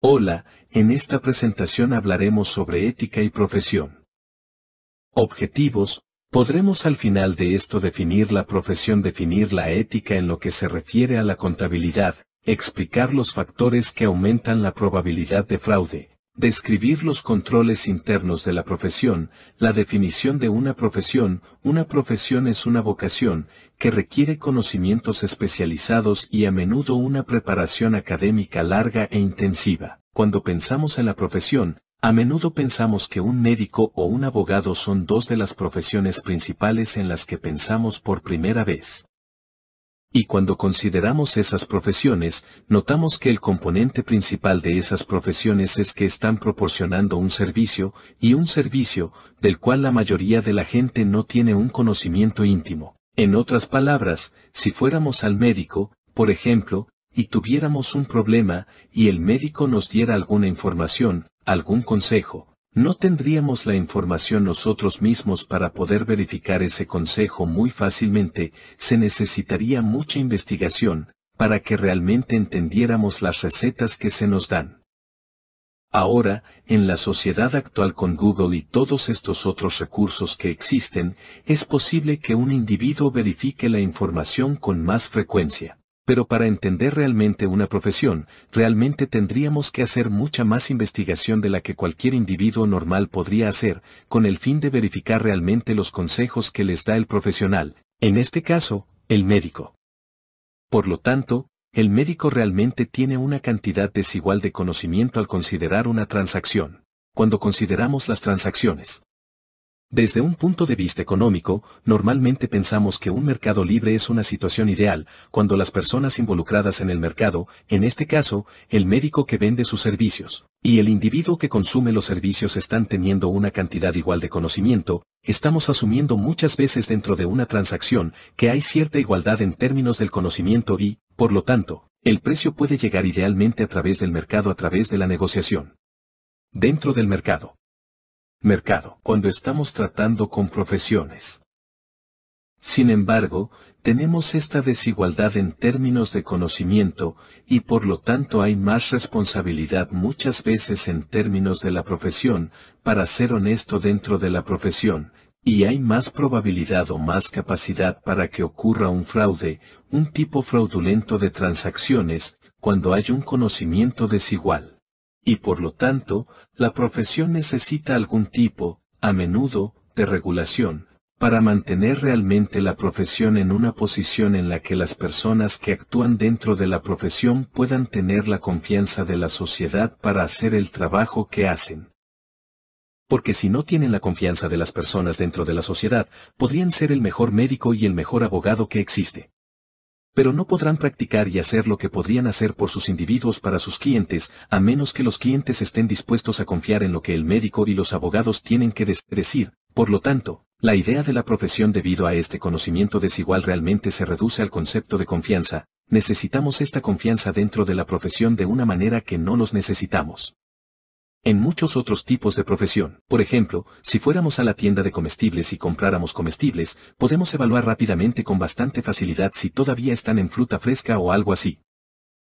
Hola, en esta presentación hablaremos sobre ética y profesión. Objetivos, podremos al final de esto definir la profesión, definir la ética en lo que se refiere a la contabilidad, explicar los factores que aumentan la probabilidad de fraude, Describir los controles internos de la profesión, la definición de una profesión, una profesión es una vocación que requiere conocimientos especializados y a menudo una preparación académica larga e intensiva. Cuando pensamos en la profesión, a menudo pensamos que un médico o un abogado son dos de las profesiones principales en las que pensamos por primera vez. Y cuando consideramos esas profesiones, notamos que el componente principal de esas profesiones es que están proporcionando un servicio, y un servicio, del cual la mayoría de la gente no tiene un conocimiento íntimo. En otras palabras, si fuéramos al médico, por ejemplo, y tuviéramos un problema, y el médico nos diera alguna información, algún consejo, no tendríamos la información nosotros mismos para poder verificar ese consejo muy fácilmente, se necesitaría mucha investigación, para que realmente entendiéramos las recetas que se nos dan. Ahora, en la sociedad actual con Google y todos estos otros recursos que existen, es posible que un individuo verifique la información con más frecuencia pero para entender realmente una profesión, realmente tendríamos que hacer mucha más investigación de la que cualquier individuo normal podría hacer, con el fin de verificar realmente los consejos que les da el profesional, en este caso, el médico. Por lo tanto, el médico realmente tiene una cantidad desigual de conocimiento al considerar una transacción, cuando consideramos las transacciones. Desde un punto de vista económico, normalmente pensamos que un mercado libre es una situación ideal, cuando las personas involucradas en el mercado, en este caso, el médico que vende sus servicios, y el individuo que consume los servicios están teniendo una cantidad igual de conocimiento, estamos asumiendo muchas veces dentro de una transacción que hay cierta igualdad en términos del conocimiento y, por lo tanto, el precio puede llegar idealmente a través del mercado a través de la negociación. Dentro del mercado mercado, cuando estamos tratando con profesiones. Sin embargo, tenemos esta desigualdad en términos de conocimiento, y por lo tanto hay más responsabilidad muchas veces en términos de la profesión, para ser honesto dentro de la profesión, y hay más probabilidad o más capacidad para que ocurra un fraude, un tipo fraudulento de transacciones, cuando hay un conocimiento desigual y por lo tanto, la profesión necesita algún tipo, a menudo, de regulación, para mantener realmente la profesión en una posición en la que las personas que actúan dentro de la profesión puedan tener la confianza de la sociedad para hacer el trabajo que hacen. Porque si no tienen la confianza de las personas dentro de la sociedad, podrían ser el mejor médico y el mejor abogado que existe pero no podrán practicar y hacer lo que podrían hacer por sus individuos para sus clientes, a menos que los clientes estén dispuestos a confiar en lo que el médico y los abogados tienen que decir. Por lo tanto, la idea de la profesión debido a este conocimiento desigual realmente se reduce al concepto de confianza. Necesitamos esta confianza dentro de la profesión de una manera que no los necesitamos en muchos otros tipos de profesión. Por ejemplo, si fuéramos a la tienda de comestibles y compráramos comestibles, podemos evaluar rápidamente con bastante facilidad si todavía están en fruta fresca o algo así.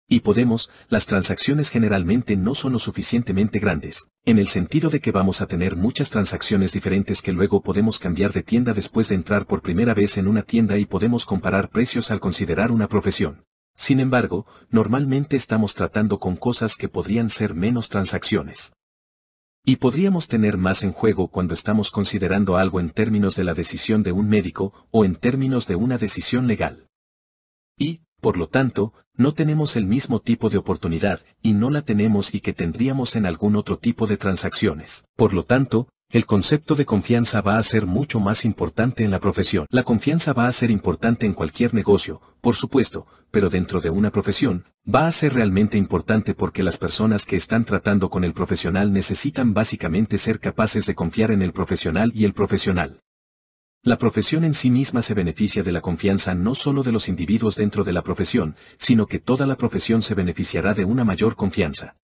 Y podemos, las transacciones generalmente no son lo suficientemente grandes, en el sentido de que vamos a tener muchas transacciones diferentes que luego podemos cambiar de tienda después de entrar por primera vez en una tienda y podemos comparar precios al considerar una profesión. Sin embargo, normalmente estamos tratando con cosas que podrían ser menos transacciones. Y podríamos tener más en juego cuando estamos considerando algo en términos de la decisión de un médico o en términos de una decisión legal. Y, por lo tanto, no tenemos el mismo tipo de oportunidad y no la tenemos y que tendríamos en algún otro tipo de transacciones. Por lo tanto, el concepto de confianza va a ser mucho más importante en la profesión. La confianza va a ser importante en cualquier negocio, por supuesto, pero dentro de una profesión, va a ser realmente importante porque las personas que están tratando con el profesional necesitan básicamente ser capaces de confiar en el profesional y el profesional. La profesión en sí misma se beneficia de la confianza no solo de los individuos dentro de la profesión, sino que toda la profesión se beneficiará de una mayor confianza.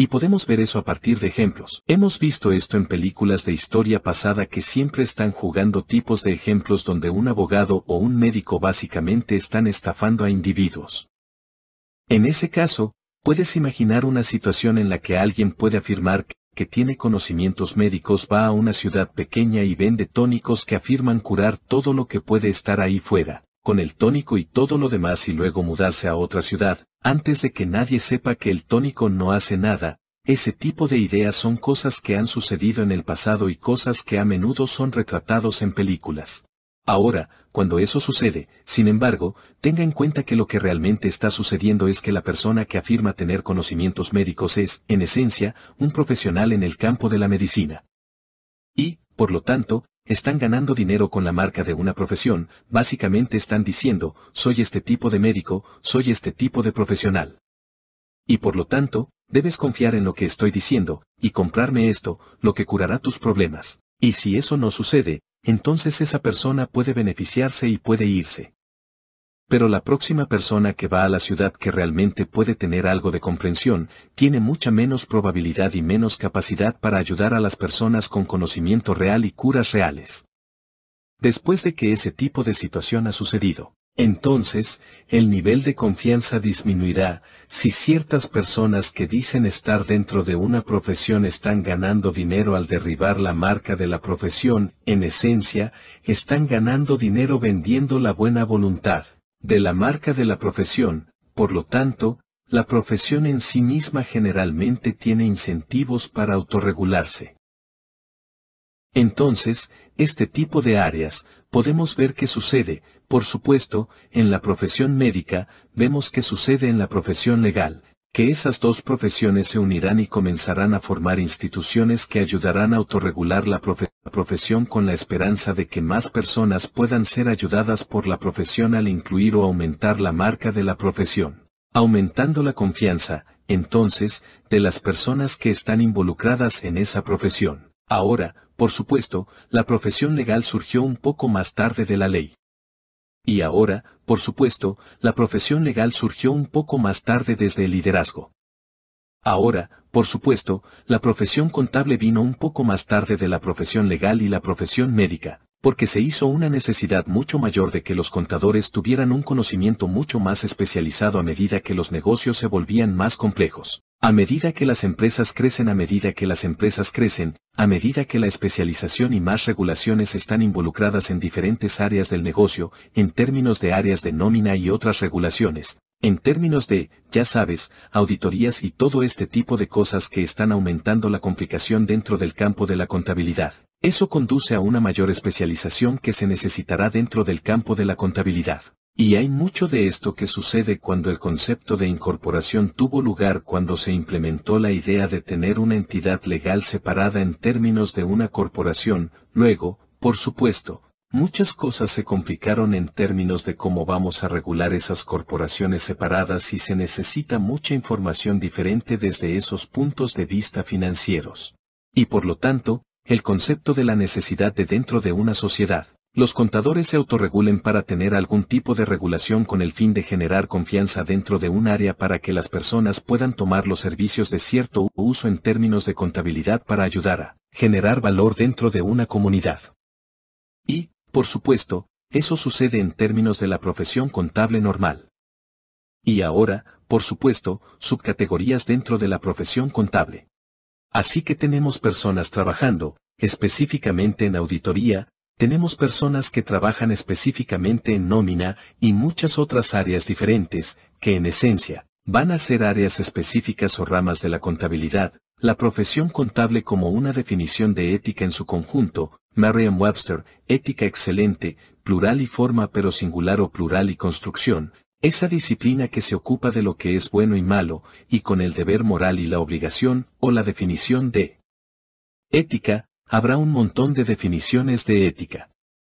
Y podemos ver eso a partir de ejemplos. Hemos visto esto en películas de historia pasada que siempre están jugando tipos de ejemplos donde un abogado o un médico básicamente están estafando a individuos. En ese caso, puedes imaginar una situación en la que alguien puede afirmar que tiene conocimientos médicos va a una ciudad pequeña y vende tónicos que afirman curar todo lo que puede estar ahí fuera con el tónico y todo lo demás y luego mudarse a otra ciudad, antes de que nadie sepa que el tónico no hace nada, ese tipo de ideas son cosas que han sucedido en el pasado y cosas que a menudo son retratados en películas. Ahora, cuando eso sucede, sin embargo, tenga en cuenta que lo que realmente está sucediendo es que la persona que afirma tener conocimientos médicos es, en esencia, un profesional en el campo de la medicina. Y, por lo tanto, están ganando dinero con la marca de una profesión, básicamente están diciendo, soy este tipo de médico, soy este tipo de profesional. Y por lo tanto, debes confiar en lo que estoy diciendo, y comprarme esto, lo que curará tus problemas. Y si eso no sucede, entonces esa persona puede beneficiarse y puede irse. Pero la próxima persona que va a la ciudad que realmente puede tener algo de comprensión, tiene mucha menos probabilidad y menos capacidad para ayudar a las personas con conocimiento real y curas reales. Después de que ese tipo de situación ha sucedido, entonces, el nivel de confianza disminuirá si ciertas personas que dicen estar dentro de una profesión están ganando dinero al derribar la marca de la profesión, en esencia, están ganando dinero vendiendo la buena voluntad de la marca de la profesión, por lo tanto, la profesión en sí misma generalmente tiene incentivos para autorregularse. Entonces, este tipo de áreas, podemos ver que sucede, por supuesto, en la profesión médica, vemos que sucede en la profesión legal, que esas dos profesiones se unirán y comenzarán a formar instituciones que ayudarán a autorregular la profesión con la esperanza de que más personas puedan ser ayudadas por la profesión al incluir o aumentar la marca de la profesión. Aumentando la confianza, entonces, de las personas que están involucradas en esa profesión. Ahora, por supuesto, la profesión legal surgió un poco más tarde de la ley. Y ahora, por supuesto, la profesión legal surgió un poco más tarde desde el liderazgo. Ahora, por supuesto, la profesión contable vino un poco más tarde de la profesión legal y la profesión médica, porque se hizo una necesidad mucho mayor de que los contadores tuvieran un conocimiento mucho más especializado a medida que los negocios se volvían más complejos, a medida que las empresas crecen, a medida que las empresas crecen, a medida que la especialización y más regulaciones están involucradas en diferentes áreas del negocio, en términos de áreas de nómina y otras regulaciones, en términos de, ya sabes, auditorías y todo este tipo de cosas que están aumentando la complicación dentro del campo de la contabilidad. Eso conduce a una mayor especialización que se necesitará dentro del campo de la contabilidad. Y hay mucho de esto que sucede cuando el concepto de incorporación tuvo lugar cuando se implementó la idea de tener una entidad legal separada en términos de una corporación, luego, por supuesto, muchas cosas se complicaron en términos de cómo vamos a regular esas corporaciones separadas y se necesita mucha información diferente desde esos puntos de vista financieros. Y por lo tanto, el concepto de la necesidad de dentro de una sociedad, los contadores se autorregulen para tener algún tipo de regulación con el fin de generar confianza dentro de un área para que las personas puedan tomar los servicios de cierto uso en términos de contabilidad para ayudar a generar valor dentro de una comunidad. Y, por supuesto, eso sucede en términos de la profesión contable normal. Y ahora, por supuesto, subcategorías dentro de la profesión contable. Así que tenemos personas trabajando, específicamente en auditoría, tenemos personas que trabajan específicamente en nómina y muchas otras áreas diferentes, que en esencia, van a ser áreas específicas o ramas de la contabilidad. La profesión contable como una definición de ética en su conjunto, Merriam-Webster, ética excelente, plural y forma pero singular o plural y construcción, esa disciplina que se ocupa de lo que es bueno y malo, y con el deber moral y la obligación, o la definición de ética, habrá un montón de definiciones de ética.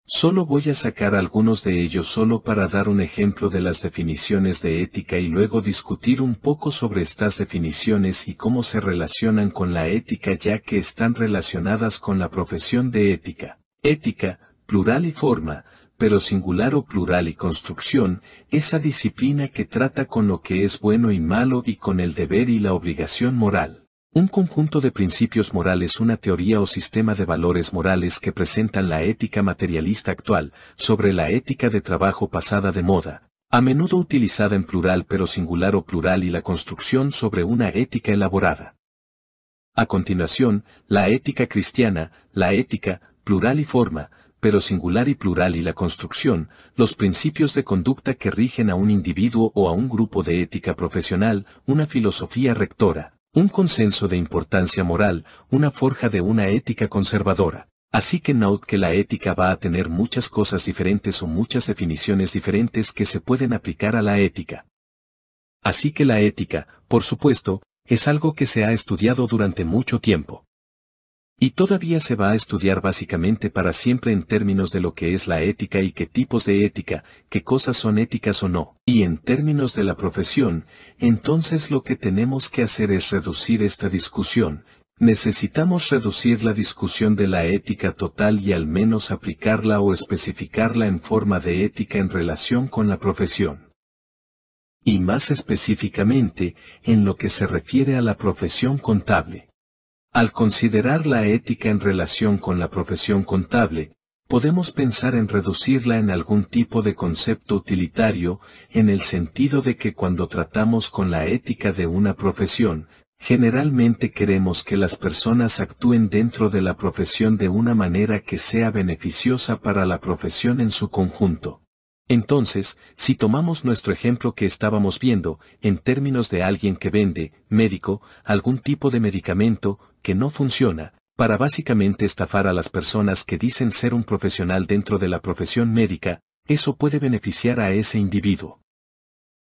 Solo voy a sacar algunos de ellos solo para dar un ejemplo de las definiciones de ética y luego discutir un poco sobre estas definiciones y cómo se relacionan con la ética ya que están relacionadas con la profesión de ética. Ética, plural y forma, pero singular o plural y construcción, esa disciplina que trata con lo que es bueno y malo y con el deber y la obligación moral. Un conjunto de principios morales, una teoría o sistema de valores morales que presentan la ética materialista actual sobre la ética de trabajo pasada de moda, a menudo utilizada en plural pero singular o plural y la construcción sobre una ética elaborada. A continuación, la ética cristiana, la ética, plural y forma, pero singular y plural y la construcción, los principios de conducta que rigen a un individuo o a un grupo de ética profesional, una filosofía rectora un consenso de importancia moral, una forja de una ética conservadora. Así que note que la ética va a tener muchas cosas diferentes o muchas definiciones diferentes que se pueden aplicar a la ética. Así que la ética, por supuesto, es algo que se ha estudiado durante mucho tiempo. Y todavía se va a estudiar básicamente para siempre en términos de lo que es la ética y qué tipos de ética, qué cosas son éticas o no. Y en términos de la profesión, entonces lo que tenemos que hacer es reducir esta discusión. Necesitamos reducir la discusión de la ética total y al menos aplicarla o especificarla en forma de ética en relación con la profesión. Y más específicamente, en lo que se refiere a la profesión contable. Al considerar la ética en relación con la profesión contable, podemos pensar en reducirla en algún tipo de concepto utilitario, en el sentido de que cuando tratamos con la ética de una profesión, generalmente queremos que las personas actúen dentro de la profesión de una manera que sea beneficiosa para la profesión en su conjunto. Entonces, si tomamos nuestro ejemplo que estábamos viendo, en términos de alguien que vende, médico, algún tipo de medicamento, que no funciona, para básicamente estafar a las personas que dicen ser un profesional dentro de la profesión médica, eso puede beneficiar a ese individuo.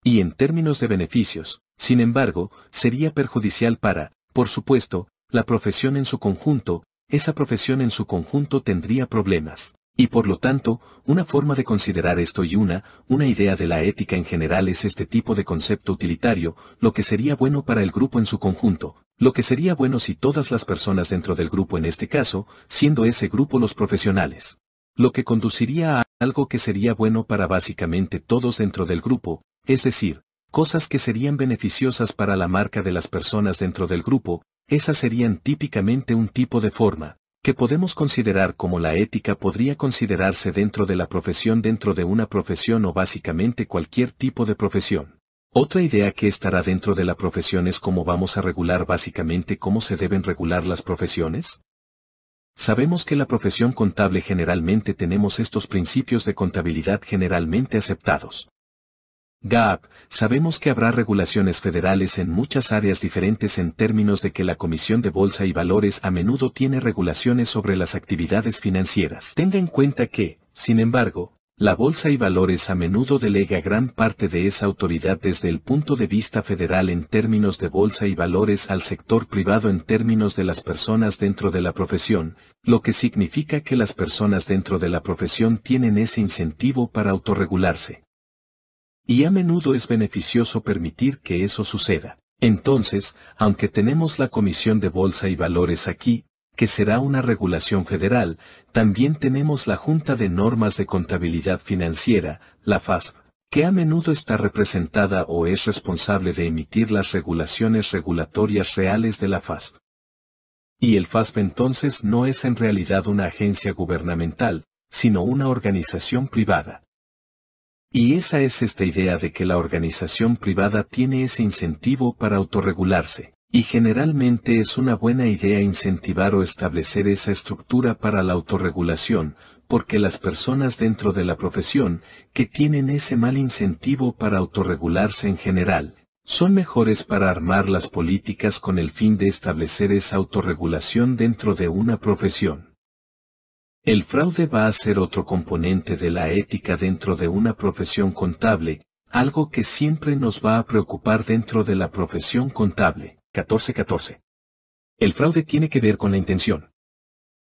Y en términos de beneficios, sin embargo, sería perjudicial para, por supuesto, la profesión en su conjunto, esa profesión en su conjunto tendría problemas. Y por lo tanto, una forma de considerar esto y una, una idea de la ética en general es este tipo de concepto utilitario, lo que sería bueno para el grupo en su conjunto, lo que sería bueno si todas las personas dentro del grupo en este caso, siendo ese grupo los profesionales. Lo que conduciría a algo que sería bueno para básicamente todos dentro del grupo, es decir, cosas que serían beneficiosas para la marca de las personas dentro del grupo, esas serían típicamente un tipo de forma, que podemos considerar como la ética podría considerarse dentro de la profesión dentro de una profesión o básicamente cualquier tipo de profesión. Otra idea que estará dentro de la profesión es cómo vamos a regular básicamente cómo se deben regular las profesiones. Sabemos que la profesión contable generalmente tenemos estos principios de contabilidad generalmente aceptados. GAP, sabemos que habrá regulaciones federales en muchas áreas diferentes en términos de que la Comisión de Bolsa y Valores a menudo tiene regulaciones sobre las actividades financieras. Tenga en cuenta que, sin embargo, la Bolsa y Valores a menudo delega gran parte de esa autoridad desde el punto de vista federal en términos de Bolsa y Valores al sector privado en términos de las personas dentro de la profesión, lo que significa que las personas dentro de la profesión tienen ese incentivo para autorregularse. Y a menudo es beneficioso permitir que eso suceda. Entonces, aunque tenemos la Comisión de Bolsa y Valores aquí, que será una regulación federal, también tenemos la Junta de Normas de Contabilidad Financiera, la FASB, que a menudo está representada o es responsable de emitir las regulaciones regulatorias reales de la FASB. Y el FASB entonces no es en realidad una agencia gubernamental, sino una organización privada. Y esa es esta idea de que la organización privada tiene ese incentivo para autorregularse. Y generalmente es una buena idea incentivar o establecer esa estructura para la autorregulación, porque las personas dentro de la profesión, que tienen ese mal incentivo para autorregularse en general, son mejores para armar las políticas con el fin de establecer esa autorregulación dentro de una profesión. El fraude va a ser otro componente de la ética dentro de una profesión contable, algo que siempre nos va a preocupar dentro de la profesión contable. 1414. El fraude tiene que ver con la intención.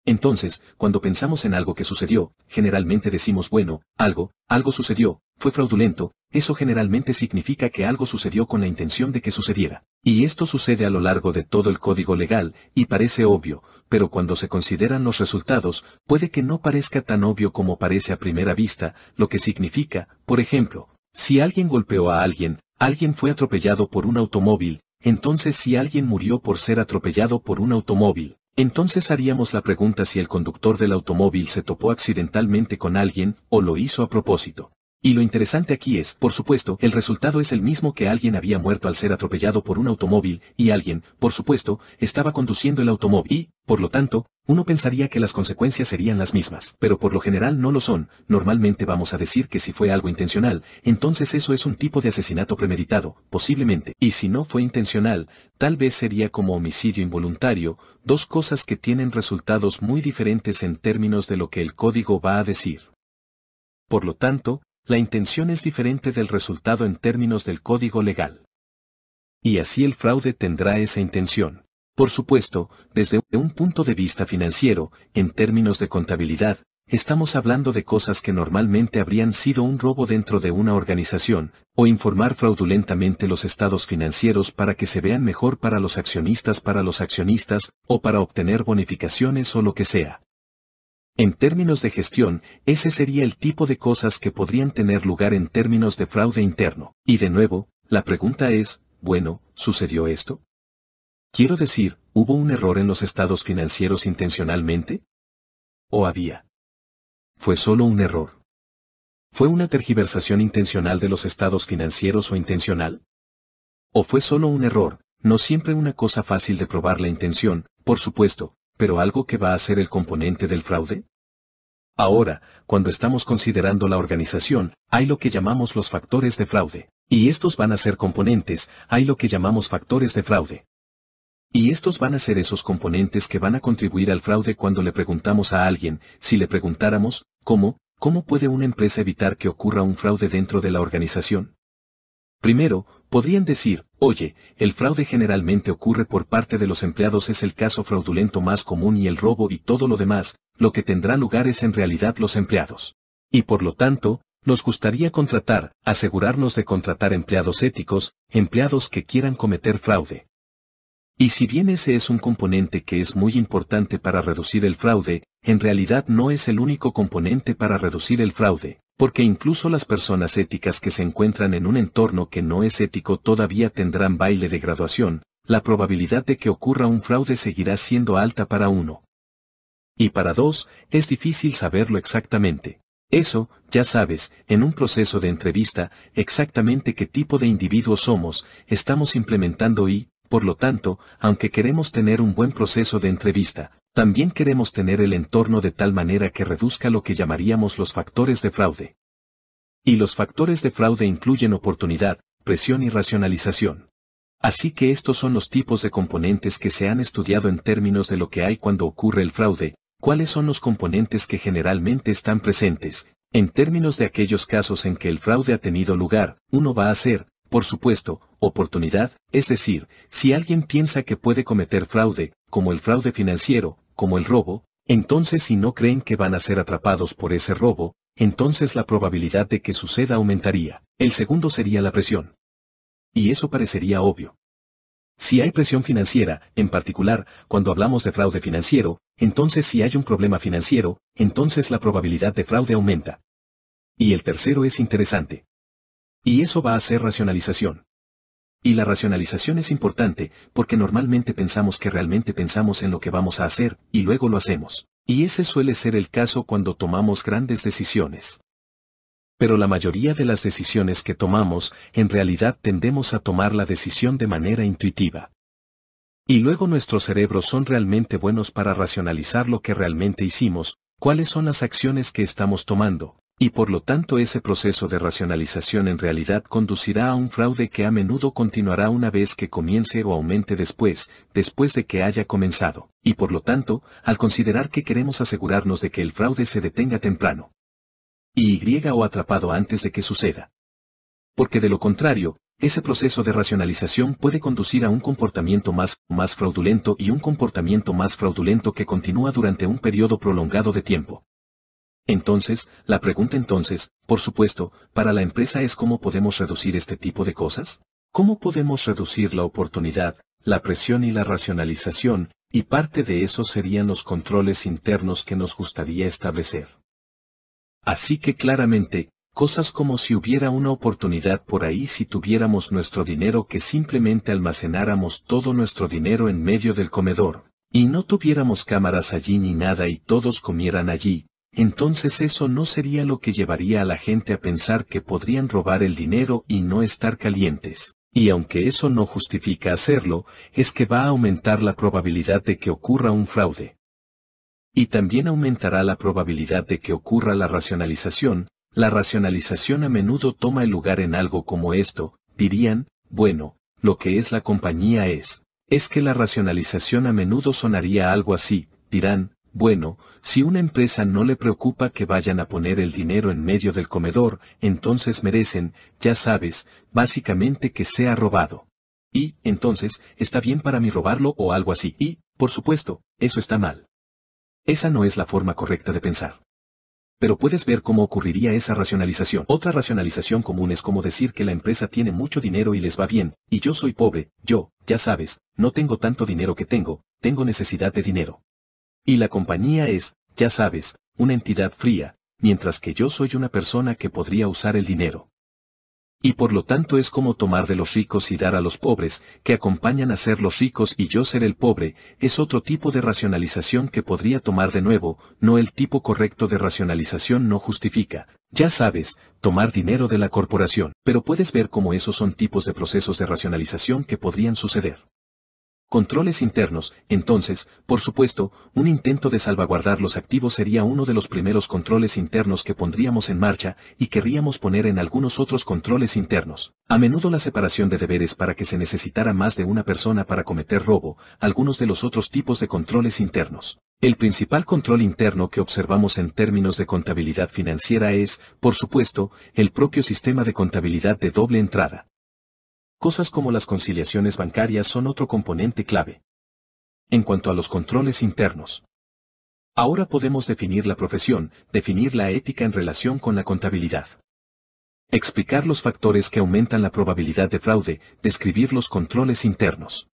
Entonces, cuando pensamos en algo que sucedió, generalmente decimos bueno, algo, algo sucedió, fue fraudulento, eso generalmente significa que algo sucedió con la intención de que sucediera. Y esto sucede a lo largo de todo el código legal, y parece obvio, pero cuando se consideran los resultados, puede que no parezca tan obvio como parece a primera vista, lo que significa, por ejemplo, si alguien golpeó a alguien, alguien fue atropellado por un automóvil, entonces si alguien murió por ser atropellado por un automóvil, entonces haríamos la pregunta si el conductor del automóvil se topó accidentalmente con alguien o lo hizo a propósito. Y lo interesante aquí es, por supuesto, el resultado es el mismo que alguien había muerto al ser atropellado por un automóvil, y alguien, por supuesto, estaba conduciendo el automóvil, y, por lo tanto, uno pensaría que las consecuencias serían las mismas, pero por lo general no lo son, normalmente vamos a decir que si fue algo intencional, entonces eso es un tipo de asesinato premeditado, posiblemente, y si no fue intencional, tal vez sería como homicidio involuntario, dos cosas que tienen resultados muy diferentes en términos de lo que el código va a decir. Por lo tanto, la intención es diferente del resultado en términos del código legal. Y así el fraude tendrá esa intención. Por supuesto, desde un punto de vista financiero, en términos de contabilidad, estamos hablando de cosas que normalmente habrían sido un robo dentro de una organización, o informar fraudulentamente los estados financieros para que se vean mejor para los accionistas, para los accionistas, o para obtener bonificaciones o lo que sea. En términos de gestión, ese sería el tipo de cosas que podrían tener lugar en términos de fraude interno. Y de nuevo, la pregunta es, bueno, ¿sucedió esto? Quiero decir, ¿hubo un error en los estados financieros intencionalmente? ¿O había? Fue solo un error. ¿Fue una tergiversación intencional de los estados financieros o intencional? ¿O fue solo un error? No siempre una cosa fácil de probar la intención, por supuesto, pero algo que va a ser el componente del fraude? Ahora, cuando estamos considerando la organización, hay lo que llamamos los factores de fraude. Y estos van a ser componentes, hay lo que llamamos factores de fraude. Y estos van a ser esos componentes que van a contribuir al fraude cuando le preguntamos a alguien, si le preguntáramos, ¿cómo? ¿Cómo puede una empresa evitar que ocurra un fraude dentro de la organización? Primero, podrían decir, oye, el fraude generalmente ocurre por parte de los empleados es el caso fraudulento más común y el robo y todo lo demás, lo que tendrá lugar es en realidad los empleados. Y por lo tanto, nos gustaría contratar, asegurarnos de contratar empleados éticos, empleados que quieran cometer fraude. Y si bien ese es un componente que es muy importante para reducir el fraude, en realidad no es el único componente para reducir el fraude porque incluso las personas éticas que se encuentran en un entorno que no es ético todavía tendrán baile de graduación, la probabilidad de que ocurra un fraude seguirá siendo alta para uno. Y para dos, es difícil saberlo exactamente. Eso, ya sabes, en un proceso de entrevista, exactamente qué tipo de individuos somos, estamos implementando y, por lo tanto, aunque queremos tener un buen proceso de entrevista, también queremos tener el entorno de tal manera que reduzca lo que llamaríamos los factores de fraude. Y los factores de fraude incluyen oportunidad, presión y racionalización. Así que estos son los tipos de componentes que se han estudiado en términos de lo que hay cuando ocurre el fraude, cuáles son los componentes que generalmente están presentes, en términos de aquellos casos en que el fraude ha tenido lugar, uno va a ser, por supuesto, oportunidad, es decir, si alguien piensa que puede cometer fraude, como el fraude financiero, como el robo, entonces si no creen que van a ser atrapados por ese robo, entonces la probabilidad de que suceda aumentaría. El segundo sería la presión. Y eso parecería obvio. Si hay presión financiera, en particular, cuando hablamos de fraude financiero, entonces si hay un problema financiero, entonces la probabilidad de fraude aumenta. Y el tercero es interesante. Y eso va a ser racionalización. Y la racionalización es importante, porque normalmente pensamos que realmente pensamos en lo que vamos a hacer, y luego lo hacemos. Y ese suele ser el caso cuando tomamos grandes decisiones. Pero la mayoría de las decisiones que tomamos, en realidad tendemos a tomar la decisión de manera intuitiva. Y luego nuestros cerebros son realmente buenos para racionalizar lo que realmente hicimos, cuáles son las acciones que estamos tomando, y por lo tanto ese proceso de racionalización en realidad conducirá a un fraude que a menudo continuará una vez que comience o aumente después, después de que haya comenzado, y por lo tanto, al considerar que queremos asegurarnos de que el fraude se detenga temprano. Y o atrapado antes de que suceda. Porque de lo contrario, ese proceso de racionalización puede conducir a un comportamiento más, más fraudulento y un comportamiento más fraudulento que continúa durante un periodo prolongado de tiempo. Entonces, la pregunta entonces, por supuesto, para la empresa es cómo podemos reducir este tipo de cosas? ¿Cómo podemos reducir la oportunidad, la presión y la racionalización, y parte de eso serían los controles internos que nos gustaría establecer? Así que claramente, cosas como si hubiera una oportunidad por ahí si tuviéramos nuestro dinero que simplemente almacenáramos todo nuestro dinero en medio del comedor, y no tuviéramos cámaras allí ni nada y todos comieran allí, entonces eso no sería lo que llevaría a la gente a pensar que podrían robar el dinero y no estar calientes. Y aunque eso no justifica hacerlo, es que va a aumentar la probabilidad de que ocurra un fraude. Y también aumentará la probabilidad de que ocurra la racionalización, la racionalización a menudo toma el lugar en algo como esto, dirían, bueno, lo que es la compañía es. Es que la racionalización a menudo sonaría algo así, dirán, bueno, si una empresa no le preocupa que vayan a poner el dinero en medio del comedor, entonces merecen, ya sabes, básicamente que sea robado. Y, entonces, está bien para mí robarlo o algo así. Y, por supuesto, eso está mal. Esa no es la forma correcta de pensar. Pero puedes ver cómo ocurriría esa racionalización. Otra racionalización común es como decir que la empresa tiene mucho dinero y les va bien, y yo soy pobre, yo, ya sabes, no tengo tanto dinero que tengo, tengo necesidad de dinero. Y la compañía es, ya sabes, una entidad fría, mientras que yo soy una persona que podría usar el dinero. Y por lo tanto es como tomar de los ricos y dar a los pobres, que acompañan a ser los ricos y yo ser el pobre, es otro tipo de racionalización que podría tomar de nuevo, no el tipo correcto de racionalización no justifica, ya sabes, tomar dinero de la corporación, pero puedes ver cómo esos son tipos de procesos de racionalización que podrían suceder. Controles internos, entonces, por supuesto, un intento de salvaguardar los activos sería uno de los primeros controles internos que pondríamos en marcha y querríamos poner en algunos otros controles internos. A menudo la separación de deberes para que se necesitara más de una persona para cometer robo, algunos de los otros tipos de controles internos. El principal control interno que observamos en términos de contabilidad financiera es, por supuesto, el propio sistema de contabilidad de doble entrada cosas como las conciliaciones bancarias son otro componente clave. En cuanto a los controles internos, ahora podemos definir la profesión, definir la ética en relación con la contabilidad. Explicar los factores que aumentan la probabilidad de fraude, describir los controles internos.